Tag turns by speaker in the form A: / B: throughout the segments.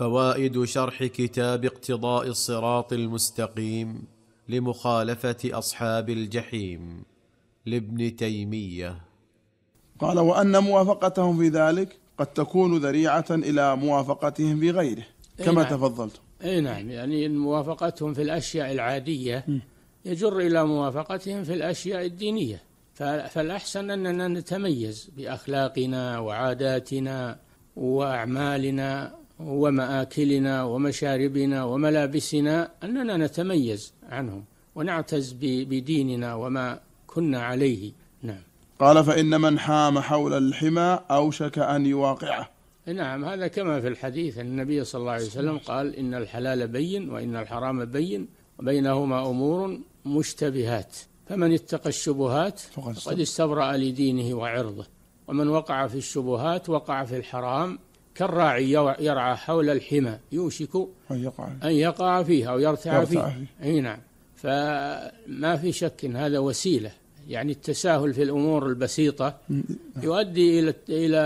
A: فوائد شرح كتاب اقتضاء الصراط المستقيم لمخالفه اصحاب الجحيم لابن تيميه قال وان موافقتهم في ذلك قد تكون ذريعه الى موافقتهم في غيره كما نعم. تفضلت
B: اي نعم يعني موافقتهم في الاشياء العاديه يجر الى موافقتهم في الاشياء الدينيه فالاحسن اننا نتميز باخلاقنا وعاداتنا واعمالنا ومآكلنا ومشاربنا وملابسنا أننا نتميز عنهم ونعتز بديننا وما كنا عليه
A: نعم قال فإن من حام حول الحمى أوشك أن يواقعه
B: نعم هذا كما في الحديث أن النبي صلى الله عليه وسلم قال إن الحلال بين وإن الحرام بين وبينهما أمور مشتبهات فمن اتقى الشبهات فقد استبرأ لدينه وعرضه ومن وقع في الشبهات وقع في الحرام كالراعي يرعى حول الحمى يوشك أن يقع, أن يقع فيها أو يرتع, فيها فيه. أي نعم فما في شك إن هذا وسيلة يعني التساهل في الأمور البسيطة يؤدي إلى إلى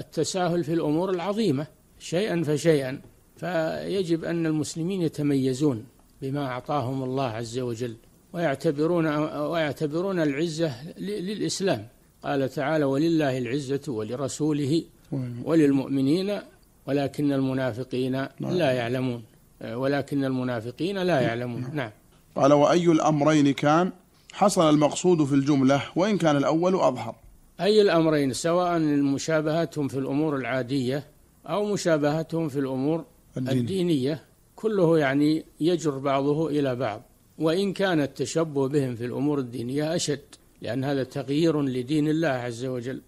B: التساهل في الأمور العظيمة شيئا فشيئا فيجب أن المسلمين يتميزون بما أعطاهم الله عز وجل ويعتبرون ويعتبرون العزة للإسلام قال تعالى ولله العزة ولرسوله وللمؤمنين نعم. آه، ولكن المنافقين لا يعلمون ولكن المنافقين لا يعلمون نعم
A: قال وأي الأمرين كان حصل المقصود في الجملة وإن كان الأول أظهر
B: أي الأمرين سواء مشابهتهم في الأمور العادية أو مشابهتهم في الأمور الدين. الدينية كله يعني يجر بعضه إلى بعض وإن كان التشبه بهم في الأمور الدينية أشد لأن هذا تغيير لدين الله عز وجل